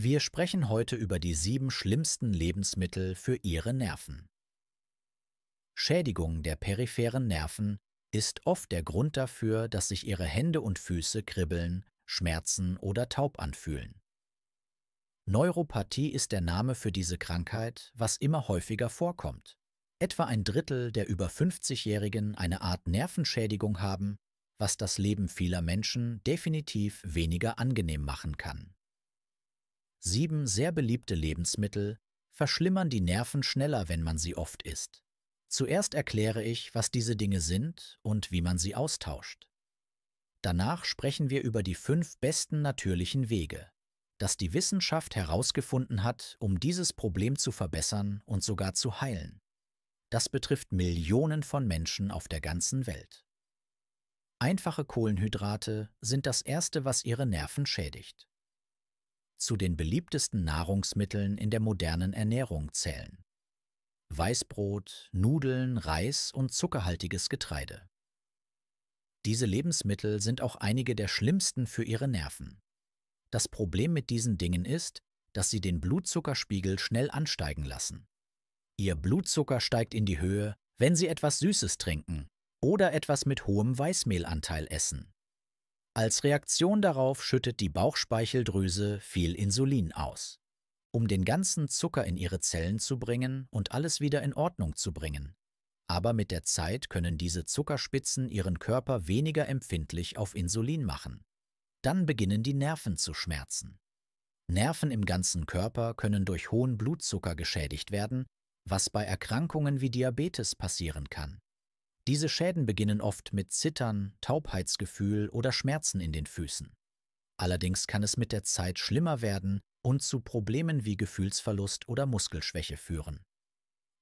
Wir sprechen heute über die sieben schlimmsten Lebensmittel für Ihre Nerven. Schädigung der peripheren Nerven ist oft der Grund dafür, dass sich Ihre Hände und Füße kribbeln, schmerzen oder taub anfühlen. Neuropathie ist der Name für diese Krankheit, was immer häufiger vorkommt. Etwa ein Drittel der über 50-Jährigen eine Art Nervenschädigung haben, was das Leben vieler Menschen definitiv weniger angenehm machen kann. Sieben sehr beliebte Lebensmittel verschlimmern die Nerven schneller, wenn man sie oft isst. Zuerst erkläre ich, was diese Dinge sind und wie man sie austauscht. Danach sprechen wir über die fünf besten natürlichen Wege, das die Wissenschaft herausgefunden hat, um dieses Problem zu verbessern und sogar zu heilen. Das betrifft Millionen von Menschen auf der ganzen Welt. Einfache Kohlenhydrate sind das Erste, was ihre Nerven schädigt zu den beliebtesten Nahrungsmitteln in der modernen Ernährung zählen. Weißbrot, Nudeln, Reis und zuckerhaltiges Getreide. Diese Lebensmittel sind auch einige der schlimmsten für ihre Nerven. Das Problem mit diesen Dingen ist, dass sie den Blutzuckerspiegel schnell ansteigen lassen. Ihr Blutzucker steigt in die Höhe, wenn sie etwas Süßes trinken oder etwas mit hohem Weißmehlanteil essen. Als Reaktion darauf schüttet die Bauchspeicheldrüse viel Insulin aus. Um den ganzen Zucker in ihre Zellen zu bringen und alles wieder in Ordnung zu bringen. Aber mit der Zeit können diese Zuckerspitzen ihren Körper weniger empfindlich auf Insulin machen. Dann beginnen die Nerven zu schmerzen. Nerven im ganzen Körper können durch hohen Blutzucker geschädigt werden, was bei Erkrankungen wie Diabetes passieren kann. Diese Schäden beginnen oft mit Zittern, Taubheitsgefühl oder Schmerzen in den Füßen. Allerdings kann es mit der Zeit schlimmer werden und zu Problemen wie Gefühlsverlust oder Muskelschwäche führen.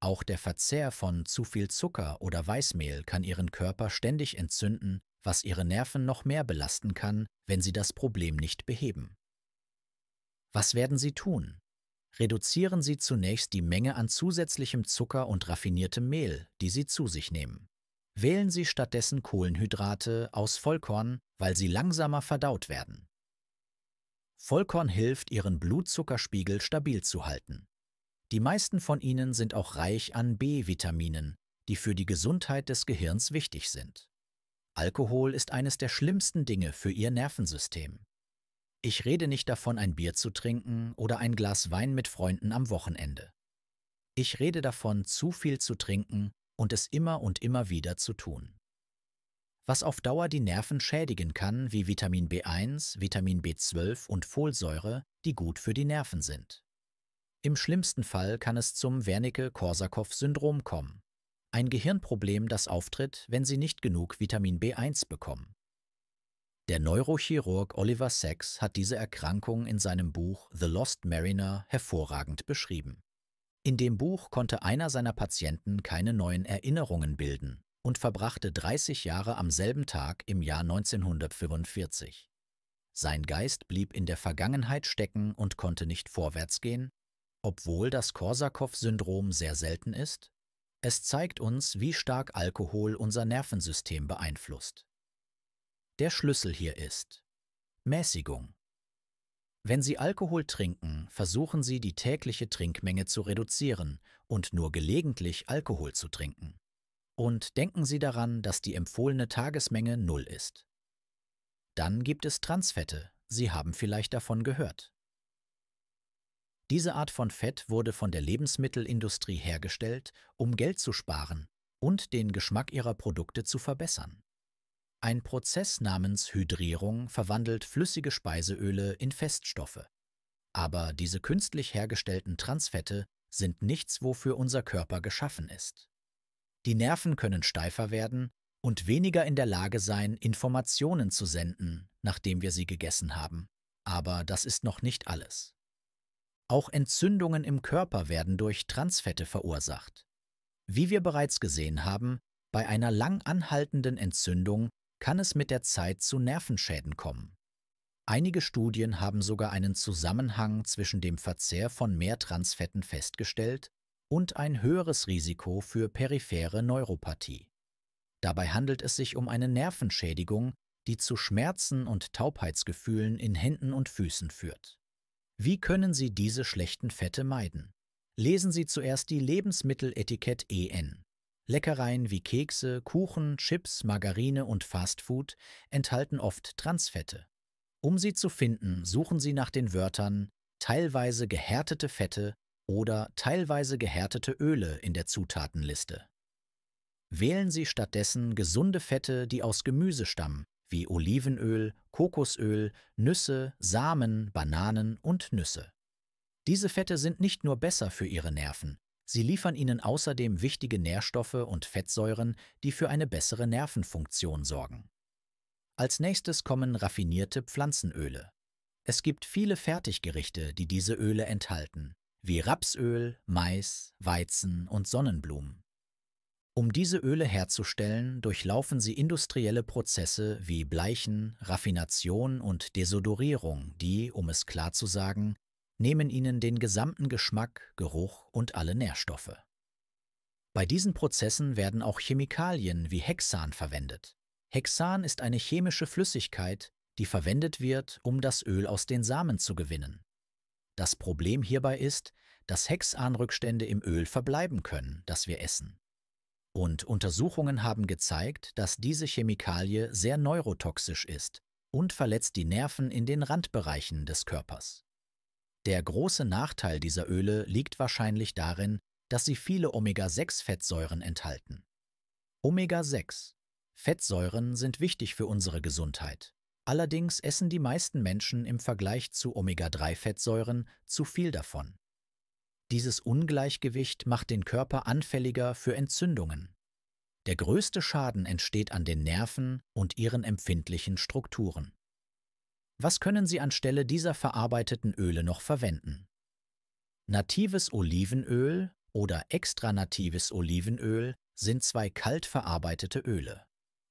Auch der Verzehr von zu viel Zucker oder Weißmehl kann ihren Körper ständig entzünden, was ihre Nerven noch mehr belasten kann, wenn sie das Problem nicht beheben. Was werden Sie tun? Reduzieren Sie zunächst die Menge an zusätzlichem Zucker und raffiniertem Mehl, die Sie zu sich nehmen. Wählen Sie stattdessen Kohlenhydrate aus Vollkorn, weil sie langsamer verdaut werden. Vollkorn hilft, Ihren Blutzuckerspiegel stabil zu halten. Die meisten von ihnen sind auch reich an B-Vitaminen, die für die Gesundheit des Gehirns wichtig sind. Alkohol ist eines der schlimmsten Dinge für Ihr Nervensystem. Ich rede nicht davon, ein Bier zu trinken oder ein Glas Wein mit Freunden am Wochenende. Ich rede davon, zu viel zu trinken und es immer und immer wieder zu tun. Was auf Dauer die Nerven schädigen kann, wie Vitamin B1, Vitamin B12 und Folsäure, die gut für die Nerven sind. Im schlimmsten Fall kann es zum Wernicke-Korsakow-Syndrom kommen, ein Gehirnproblem, das auftritt, wenn sie nicht genug Vitamin B1 bekommen. Der Neurochirurg Oliver Sacks hat diese Erkrankung in seinem Buch The Lost Mariner hervorragend beschrieben. In dem Buch konnte einer seiner Patienten keine neuen Erinnerungen bilden und verbrachte 30 Jahre am selben Tag im Jahr 1945. Sein Geist blieb in der Vergangenheit stecken und konnte nicht vorwärts gehen, obwohl das Korsakow-Syndrom sehr selten ist. Es zeigt uns, wie stark Alkohol unser Nervensystem beeinflusst. Der Schlüssel hier ist Mäßigung. Wenn Sie Alkohol trinken, versuchen Sie, die tägliche Trinkmenge zu reduzieren und nur gelegentlich Alkohol zu trinken. Und denken Sie daran, dass die empfohlene Tagesmenge null ist. Dann gibt es Transfette, Sie haben vielleicht davon gehört. Diese Art von Fett wurde von der Lebensmittelindustrie hergestellt, um Geld zu sparen und den Geschmack ihrer Produkte zu verbessern. Ein Prozess namens Hydrierung verwandelt flüssige Speiseöle in Feststoffe. Aber diese künstlich hergestellten Transfette sind nichts, wofür unser Körper geschaffen ist. Die Nerven können steifer werden und weniger in der Lage sein, Informationen zu senden, nachdem wir sie gegessen haben. Aber das ist noch nicht alles. Auch Entzündungen im Körper werden durch Transfette verursacht. Wie wir bereits gesehen haben, bei einer lang anhaltenden Entzündung kann es mit der Zeit zu Nervenschäden kommen. Einige Studien haben sogar einen Zusammenhang zwischen dem Verzehr von mehr Transfetten festgestellt und ein höheres Risiko für periphere Neuropathie. Dabei handelt es sich um eine Nervenschädigung, die zu Schmerzen und Taubheitsgefühlen in Händen und Füßen führt. Wie können Sie diese schlechten Fette meiden? Lesen Sie zuerst die Lebensmitteletikett EN. Leckereien wie Kekse, Kuchen, Chips, Margarine und Fastfood enthalten oft Transfette. Um sie zu finden, suchen Sie nach den Wörtern teilweise gehärtete Fette oder teilweise gehärtete Öle in der Zutatenliste. Wählen Sie stattdessen gesunde Fette, die aus Gemüse stammen, wie Olivenöl, Kokosöl, Nüsse, Samen, Bananen und Nüsse. Diese Fette sind nicht nur besser für Ihre Nerven, Sie liefern ihnen außerdem wichtige Nährstoffe und Fettsäuren, die für eine bessere Nervenfunktion sorgen. Als nächstes kommen raffinierte Pflanzenöle. Es gibt viele Fertiggerichte, die diese Öle enthalten, wie Rapsöl, Mais, Weizen und Sonnenblumen. Um diese Öle herzustellen, durchlaufen sie industrielle Prozesse wie Bleichen, Raffination und Desodorierung, die, um es klar zu sagen, nehmen ihnen den gesamten Geschmack, Geruch und alle Nährstoffe. Bei diesen Prozessen werden auch Chemikalien wie Hexan verwendet. Hexan ist eine chemische Flüssigkeit, die verwendet wird, um das Öl aus den Samen zu gewinnen. Das Problem hierbei ist, dass Hexanrückstände im Öl verbleiben können, das wir essen. Und Untersuchungen haben gezeigt, dass diese Chemikalie sehr neurotoxisch ist und verletzt die Nerven in den Randbereichen des Körpers. Der große Nachteil dieser Öle liegt wahrscheinlich darin, dass sie viele Omega-6-Fettsäuren enthalten. Omega-6 Fettsäuren sind wichtig für unsere Gesundheit. Allerdings essen die meisten Menschen im Vergleich zu Omega-3-Fettsäuren zu viel davon. Dieses Ungleichgewicht macht den Körper anfälliger für Entzündungen. Der größte Schaden entsteht an den Nerven und ihren empfindlichen Strukturen. Was können Sie anstelle dieser verarbeiteten Öle noch verwenden? Natives Olivenöl oder extra natives Olivenöl sind zwei kalt verarbeitete Öle.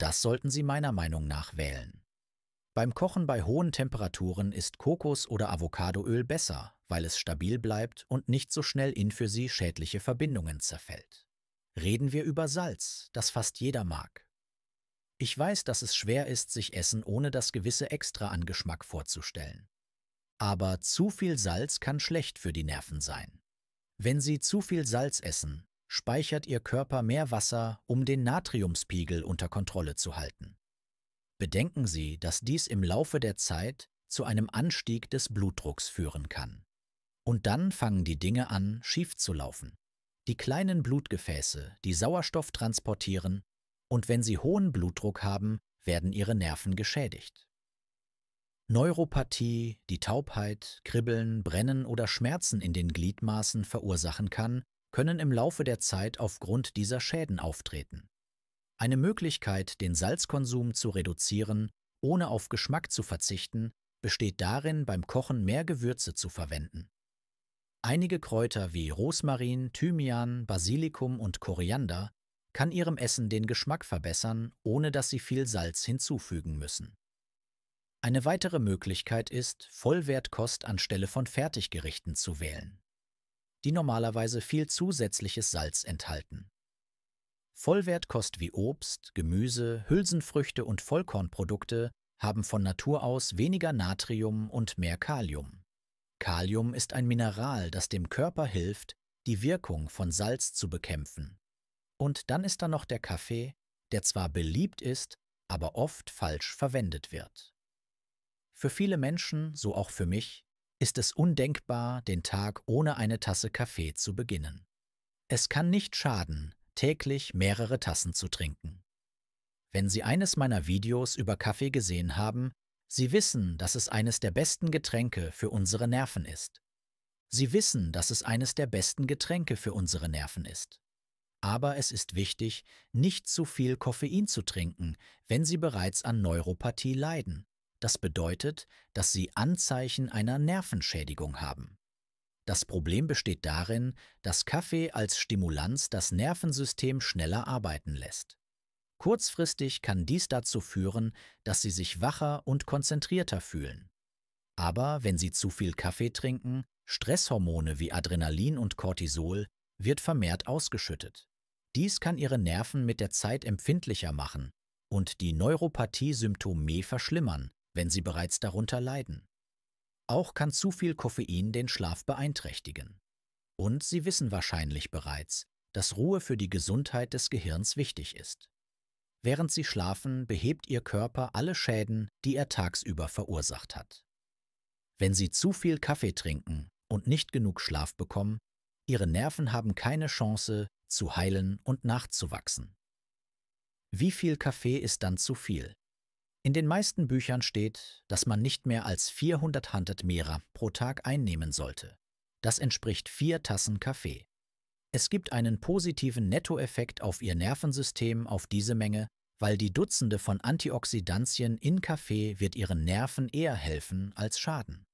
Das sollten Sie meiner Meinung nach wählen. Beim Kochen bei hohen Temperaturen ist Kokos- oder Avocadoöl besser, weil es stabil bleibt und nicht so schnell in für Sie schädliche Verbindungen zerfällt. Reden wir über Salz, das fast jeder mag. Ich weiß, dass es schwer ist, sich Essen ohne das gewisse Extra an Geschmack vorzustellen. Aber zu viel Salz kann schlecht für die Nerven sein. Wenn Sie zu viel Salz essen, speichert Ihr Körper mehr Wasser, um den Natriumspiegel unter Kontrolle zu halten. Bedenken Sie, dass dies im Laufe der Zeit zu einem Anstieg des Blutdrucks führen kann. Und dann fangen die Dinge an, schief zu laufen. Die kleinen Blutgefäße, die Sauerstoff transportieren, und wenn sie hohen Blutdruck haben, werden ihre Nerven geschädigt. Neuropathie, die Taubheit, Kribbeln, Brennen oder Schmerzen in den Gliedmaßen verursachen kann, können im Laufe der Zeit aufgrund dieser Schäden auftreten. Eine Möglichkeit, den Salzkonsum zu reduzieren, ohne auf Geschmack zu verzichten, besteht darin, beim Kochen mehr Gewürze zu verwenden. Einige Kräuter wie Rosmarin, Thymian, Basilikum und Koriander kann ihrem Essen den Geschmack verbessern, ohne dass sie viel Salz hinzufügen müssen. Eine weitere Möglichkeit ist, Vollwertkost anstelle von Fertiggerichten zu wählen, die normalerweise viel zusätzliches Salz enthalten. Vollwertkost wie Obst, Gemüse, Hülsenfrüchte und Vollkornprodukte haben von Natur aus weniger Natrium und mehr Kalium. Kalium ist ein Mineral, das dem Körper hilft, die Wirkung von Salz zu bekämpfen. Und dann ist da noch der Kaffee, der zwar beliebt ist, aber oft falsch verwendet wird. Für viele Menschen, so auch für mich, ist es undenkbar, den Tag ohne eine Tasse Kaffee zu beginnen. Es kann nicht schaden, täglich mehrere Tassen zu trinken. Wenn Sie eines meiner Videos über Kaffee gesehen haben, Sie wissen, dass es eines der besten Getränke für unsere Nerven ist. Sie wissen, dass es eines der besten Getränke für unsere Nerven ist aber es ist wichtig, nicht zu viel Koffein zu trinken, wenn Sie bereits an Neuropathie leiden. Das bedeutet, dass Sie Anzeichen einer Nervenschädigung haben. Das Problem besteht darin, dass Kaffee als Stimulanz das Nervensystem schneller arbeiten lässt. Kurzfristig kann dies dazu führen, dass Sie sich wacher und konzentrierter fühlen. Aber wenn Sie zu viel Kaffee trinken, Stresshormone wie Adrenalin und Cortisol wird vermehrt ausgeschüttet. Dies kann ihre Nerven mit der Zeit empfindlicher machen und die Neuropathie Symptome verschlimmern, wenn sie bereits darunter leiden. Auch kann zu viel Koffein den Schlaf beeinträchtigen. Und Sie wissen wahrscheinlich bereits, dass Ruhe für die Gesundheit des Gehirns wichtig ist. Während Sie schlafen, behebt Ihr Körper alle Schäden, die er tagsüber verursacht hat. Wenn Sie zu viel Kaffee trinken und nicht genug Schlaf bekommen, Ihre Nerven haben keine Chance, zu heilen und nachzuwachsen. Wie viel Kaffee ist dann zu viel? In den meisten Büchern steht, dass man nicht mehr als 400 Handetmera pro Tag einnehmen sollte. Das entspricht vier Tassen Kaffee. Es gibt einen positiven Nettoeffekt auf ihr Nervensystem auf diese Menge, weil die Dutzende von Antioxidantien in Kaffee wird ihren Nerven eher helfen als schaden.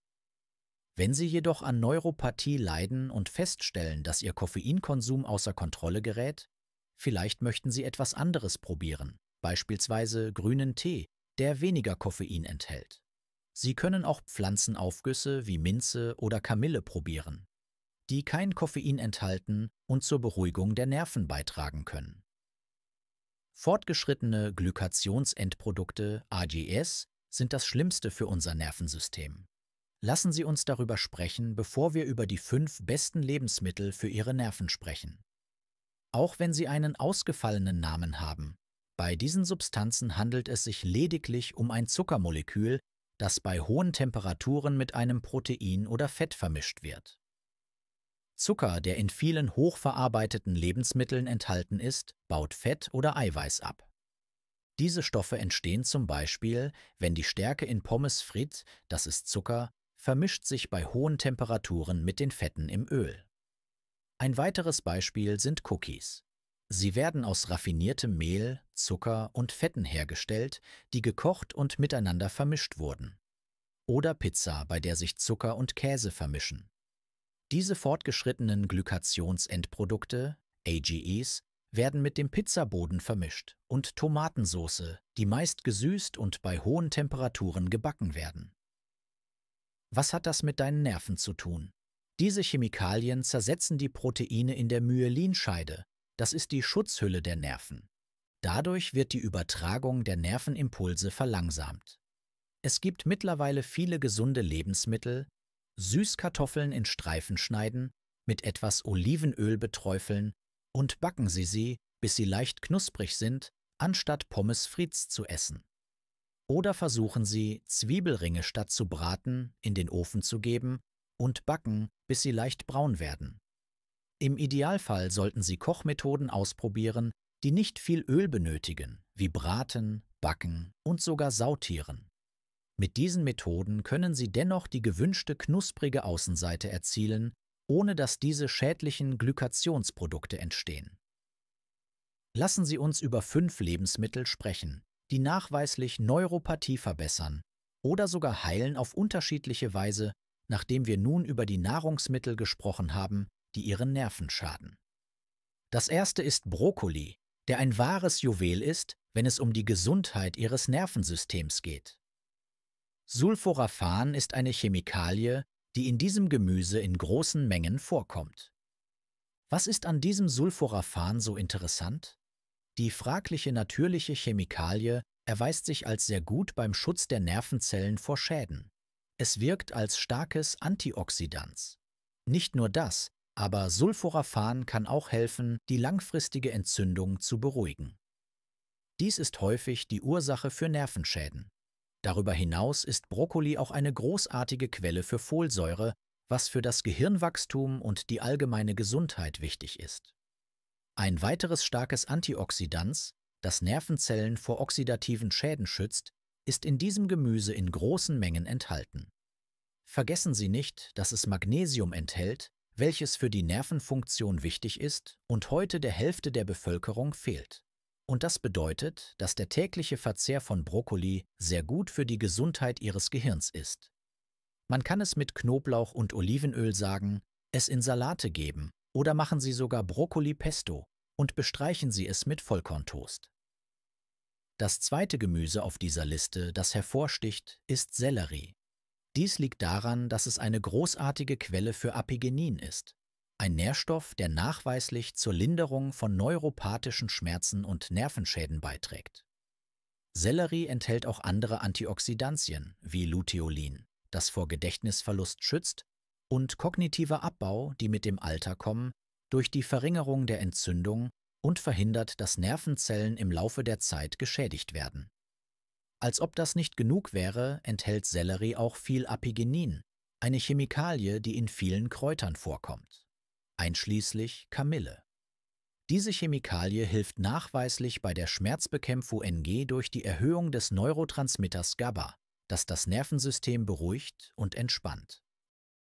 Wenn Sie jedoch an Neuropathie leiden und feststellen, dass Ihr Koffeinkonsum außer Kontrolle gerät, vielleicht möchten Sie etwas anderes probieren, beispielsweise grünen Tee, der weniger Koffein enthält. Sie können auch Pflanzenaufgüsse wie Minze oder Kamille probieren, die kein Koffein enthalten und zur Beruhigung der Nerven beitragen können. Fortgeschrittene Glykationsendprodukte AGS sind das Schlimmste für unser Nervensystem. Lassen Sie uns darüber sprechen, bevor wir über die fünf besten Lebensmittel für Ihre Nerven sprechen. Auch wenn sie einen ausgefallenen Namen haben, bei diesen Substanzen handelt es sich lediglich um ein Zuckermolekül, das bei hohen Temperaturen mit einem Protein oder Fett vermischt wird. Zucker, der in vielen hochverarbeiteten Lebensmitteln enthalten ist, baut Fett oder Eiweiß ab. Diese Stoffe entstehen zum Beispiel, wenn die Stärke in Pommes frites, das ist Zucker, vermischt sich bei hohen Temperaturen mit den Fetten im Öl. Ein weiteres Beispiel sind Cookies. Sie werden aus raffiniertem Mehl, Zucker und Fetten hergestellt, die gekocht und miteinander vermischt wurden. Oder Pizza, bei der sich Zucker und Käse vermischen. Diese fortgeschrittenen Glykationsendprodukte, AGEs, werden mit dem Pizzaboden vermischt und Tomatensoße, die meist gesüßt und bei hohen Temperaturen gebacken werden. Was hat das mit deinen Nerven zu tun? Diese Chemikalien zersetzen die Proteine in der Myelinscheide, das ist die Schutzhülle der Nerven. Dadurch wird die Übertragung der Nervenimpulse verlangsamt. Es gibt mittlerweile viele gesunde Lebensmittel, Süßkartoffeln in Streifen schneiden, mit etwas Olivenöl beträufeln und backen Sie sie, bis sie leicht knusprig sind, anstatt Pommes frites zu essen. Oder versuchen Sie, Zwiebelringe statt zu braten, in den Ofen zu geben und backen, bis sie leicht braun werden. Im Idealfall sollten Sie Kochmethoden ausprobieren, die nicht viel Öl benötigen, wie Braten, Backen und sogar Sautieren. Mit diesen Methoden können Sie dennoch die gewünschte knusprige Außenseite erzielen, ohne dass diese schädlichen Glykationsprodukte entstehen. Lassen Sie uns über fünf Lebensmittel sprechen, die nachweislich Neuropathie verbessern oder sogar heilen auf unterschiedliche Weise, nachdem wir nun über die Nahrungsmittel gesprochen haben, die ihren Nerven schaden. Das erste ist Brokkoli, der ein wahres Juwel ist, wenn es um die Gesundheit ihres Nervensystems geht. Sulforaphan ist eine Chemikalie, die in diesem Gemüse in großen Mengen vorkommt. Was ist an diesem Sulforaphan so interessant? Die fragliche natürliche Chemikalie erweist sich als sehr gut beim Schutz der Nervenzellen vor Schäden. Es wirkt als starkes Antioxidans. Nicht nur das, aber Sulforaphan kann auch helfen, die langfristige Entzündung zu beruhigen. Dies ist häufig die Ursache für Nervenschäden. Darüber hinaus ist Brokkoli auch eine großartige Quelle für Folsäure, was für das Gehirnwachstum und die allgemeine Gesundheit wichtig ist. Ein weiteres starkes Antioxidans, das Nervenzellen vor oxidativen Schäden schützt, ist in diesem Gemüse in großen Mengen enthalten. Vergessen Sie nicht, dass es Magnesium enthält, welches für die Nervenfunktion wichtig ist und heute der Hälfte der Bevölkerung fehlt. Und das bedeutet, dass der tägliche Verzehr von Brokkoli sehr gut für die Gesundheit Ihres Gehirns ist. Man kann es mit Knoblauch und Olivenöl sagen, es in Salate geben oder machen Sie sogar Brokkoli-Pesto, und bestreichen Sie es mit Vollkorntoast. Das zweite Gemüse auf dieser Liste, das hervorsticht, ist Sellerie. Dies liegt daran, dass es eine großartige Quelle für Apigenin ist, ein Nährstoff, der nachweislich zur Linderung von neuropathischen Schmerzen und Nervenschäden beiträgt. Sellerie enthält auch andere Antioxidantien wie Luteolin, das vor Gedächtnisverlust schützt, und kognitiver Abbau, die mit dem Alter kommen, durch die Verringerung der Entzündung und verhindert, dass Nervenzellen im Laufe der Zeit geschädigt werden. Als ob das nicht genug wäre, enthält Sellerie auch viel Apigenin, eine Chemikalie, die in vielen Kräutern vorkommt, einschließlich Kamille. Diese Chemikalie hilft nachweislich bei der Schmerzbekämpfung NG durch die Erhöhung des Neurotransmitters GABA, das das Nervensystem beruhigt und entspannt.